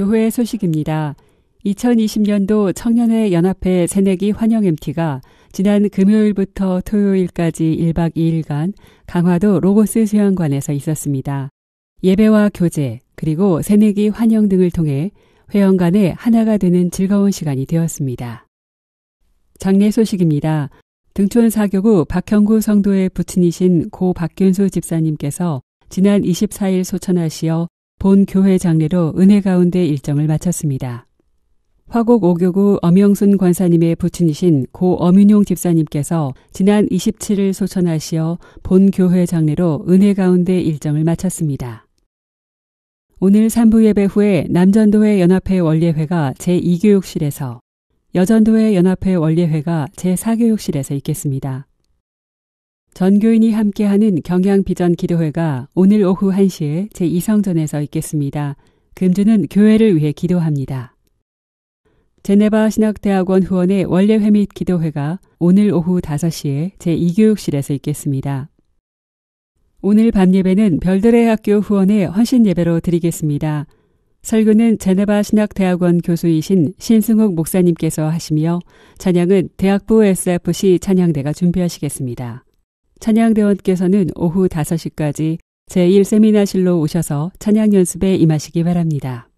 교회 소식입니다. 2020년도 청년회 연합회 새내기 환영 MT가 지난 금요일부터 토요일까지 1박 2일간 강화도 로고스 수양관에서 있었습니다. 예배와 교제, 그리고 새내기 환영 등을 통해 회원 간에 하나가 되는 즐거운 시간이 되었습니다. 장례 소식입니다. 등촌 사교구 박형구 성도의 부친이신 고 박균수 집사님께서 지난 24일 소천하시어 본 교회 장례로 은혜 가운데 일정을 마쳤습니다. 화곡 5교구 엄영순 관사님의 부친이신 고 엄윤용 집사님께서 지난 27일 소천하시어 본 교회 장례로 은혜 가운데 일정을 마쳤습니다. 오늘 3부 예배 후에 남전도회 연합회 원례회가 제2교육실에서 여전도회 연합회 원례회가 제4교육실에서 있겠습니다. 전교인이 함께하는 경향비전 기도회가 오늘 오후 1시에 제2성전에서 있겠습니다. 금주는 교회를 위해 기도합니다. 제네바 신학대학원 후원의 원례회 및 기도회가 오늘 오후 5시에 제2교육실에서 있겠습니다. 오늘 밤 예배는 별들의 학교 후원의 헌신 예배로 드리겠습니다. 설교는 제네바 신학대학원 교수이신 신승욱 목사님께서 하시며 찬양은 대학부 SFC 찬양대가 준비하시겠습니다. 찬양대원께서는 오후 5시까지 제1세미나실로 오셔서 찬양 연습에 임하시기 바랍니다.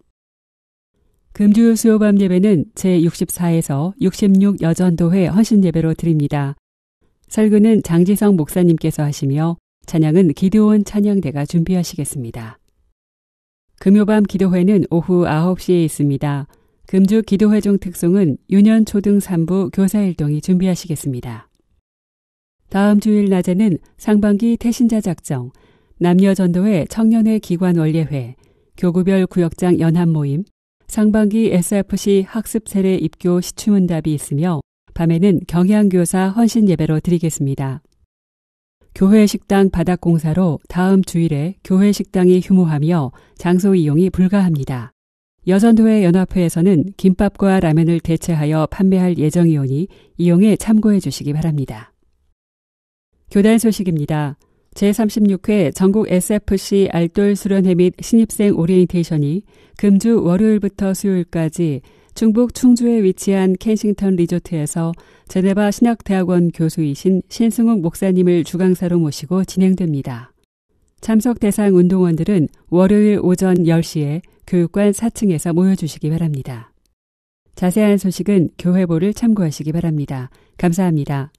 금주 수요밤 예배는 제64에서 66 여전도회 헌신 예배로 드립니다. 설교는 장지성 목사님께서 하시며 찬양은 기도원 찬양대가 준비하시겠습니다. 금요밤 기도회는 오후 9시에 있습니다. 금주 기도회종 특송은 유년 초등 3부 교사일동이 준비하시겠습니다. 다음 주일 낮에는 상반기 태신자 작정, 남녀 전도회 청년회 기관 원례회, 교구별 구역장 연합 모임, 상반기 SFC 학습 세례 입교 시추문답이 있으며 밤에는 경향교사 헌신 예배로 드리겠습니다. 교회 식당 바닥 공사로 다음 주일에 교회 식당이 휴무하며 장소 이용이 불가합니다. 여전도회 연합회에서는 김밥과 라면을 대체하여 판매할 예정이오니 이용에 참고해 주시기 바랍니다. 교단 소식입니다. 제36회 전국 SFC 알돌 수련회 및 신입생 오리엔테이션이 금주 월요일부터 수요일까지 중북 충주에 위치한 켄싱턴 리조트에서 제네바 신학대학원 교수이신 신승욱 목사님을 주강사로 모시고 진행됩니다. 참석 대상 운동원들은 월요일 오전 10시에 교육관 4층에서 모여주시기 바랍니다. 자세한 소식은 교회보를 참고하시기 바랍니다. 감사합니다.